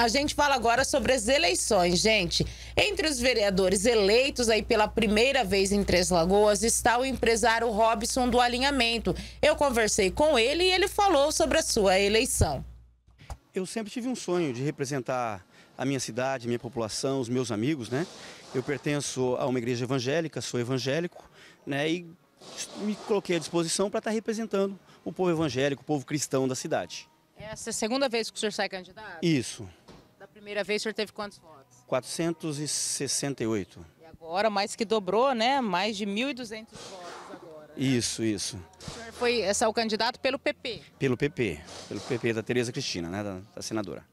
A gente fala agora sobre as eleições, gente. Entre os vereadores eleitos aí pela primeira vez em Três Lagoas está o empresário Robson do Alinhamento. Eu conversei com ele e ele falou sobre a sua eleição. Eu sempre tive um sonho de representar a minha cidade, minha população, os meus amigos, né? Eu pertenço a uma igreja evangélica, sou evangélico, né? E me coloquei à disposição para estar tá representando o povo evangélico, o povo cristão da cidade. Essa é a segunda vez que o senhor sai candidato? Isso primeira vez o senhor teve quantos votos? 468. E agora mais que dobrou, né? Mais de 1.200 votos agora. Né? Isso, isso. O senhor foi essa, eh, o candidato pelo PP? Pelo PP, pelo PP da Tereza Cristina, né? da, da senadora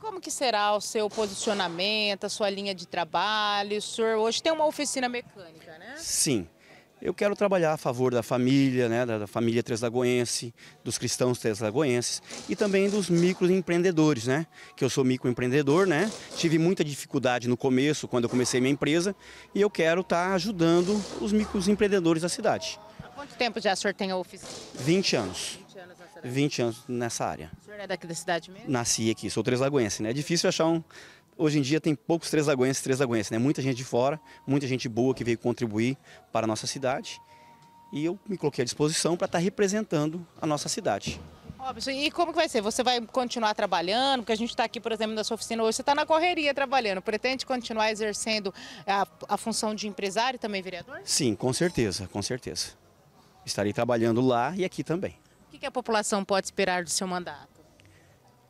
como que será o seu posicionamento, a sua linha de trabalho? O senhor hoje tem uma oficina mecânica, né? Sim. Eu quero trabalhar a favor da família, né, da família treslagoense, dos cristãos treslagoenses e também dos microempreendedores, né? Que eu sou microempreendedor, né? Tive muita dificuldade no começo, quando eu comecei minha empresa, e eu quero estar tá ajudando os microempreendedores da cidade. Há quanto tempo já o senhor tem a oficina? 20 anos. 20 anos nessa área. O senhor é daqui da cidade mesmo? Nasci aqui, sou treslagoense, né? É difícil achar um hoje em dia tem poucos três-lagoenses, três-lagoenses, né? Muita gente de fora, muita gente boa que veio contribuir para a nossa cidade. E eu me coloquei à disposição para estar representando a nossa cidade. Óbvio. e como que vai ser? Você vai continuar trabalhando? Porque a gente está aqui, por exemplo, na sua oficina hoje, você está na correria trabalhando. Pretende continuar exercendo a, a função de empresário também vereador? Sim, com certeza, com certeza. Estarei trabalhando lá e aqui também. O que, que a população pode esperar do seu mandato?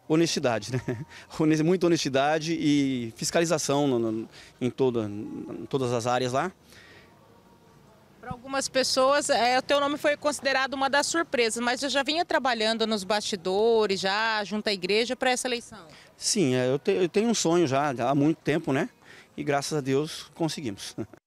honestidade, né? muita honestidade e fiscalização no, no, em, toda, em todas as áreas lá. Para algumas pessoas, é, o teu nome foi considerado uma das surpresas, mas eu já vinha trabalhando nos bastidores, já junto à igreja, para essa eleição. Sim, é, eu, te, eu tenho um sonho já há muito tempo, né? E graças a Deus conseguimos.